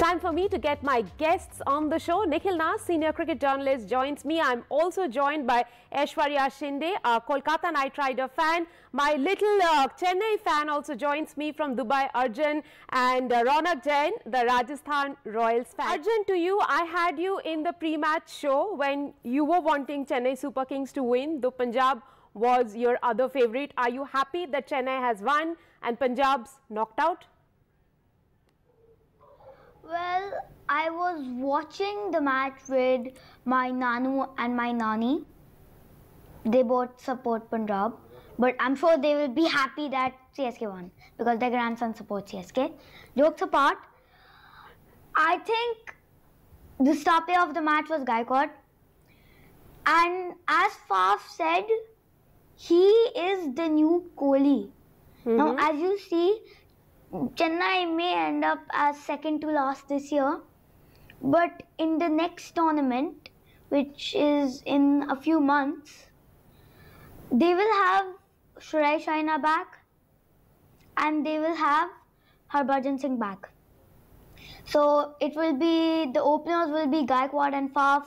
Time for me to get my guests on the show. Nikhil Nas, senior cricket journalist, joins me. I'm also joined by Aishwarya Shinde, a Kolkata Knight Rider fan. My little uh, Chennai fan also joins me from Dubai, Arjun, and uh, Ronak Jain, the Rajasthan Royals fan. Arjun, to you, I had you in the pre-match show when you were wanting Chennai Super Kings to win, though Punjab was your other favorite. Are you happy that Chennai has won and Punjab's knocked out? Well, I was watching the match with my Nanu and my Nani. They both support Punjab, but I'm sure they will be happy that CSK won because their grandson supports CSK. Jokes apart, I think the star player of the match was Gaikwad. And as Faf said, he is the new Kohli. Mm -hmm. Now, mm-hmm. as you see, Chennai may end up as second to last this year, but in the next tournament, which is in a few months, they will have Shreya Shaina back and they will have Harbhajan Singh back. So it will be, the openers will be Gaikwad and Faf,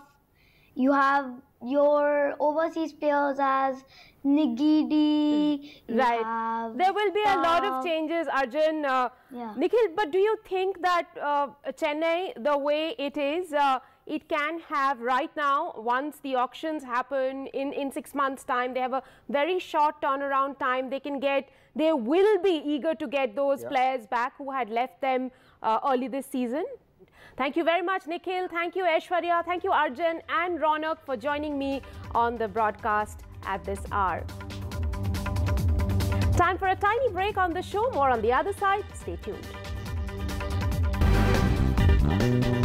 you have your overseas players as Nigidi. Right. There will be a lot of uh, changes, Arjun. Uh, yeah. Nikhil, but do you think that uh, Chennai, the way it is, uh, it can have right now, once the auctions happen in, in six months' time, they have a very short turnaround time. They can get, they will be eager to get those yeah. players back who had left them uh, early this season. Thank you very much, Nikhil. Thank you, Aishwarya. Thank you, Arjun and Ronak for joining me on the broadcast at this hour. Time for a tiny break on the show. More on the other side. Stay tuned.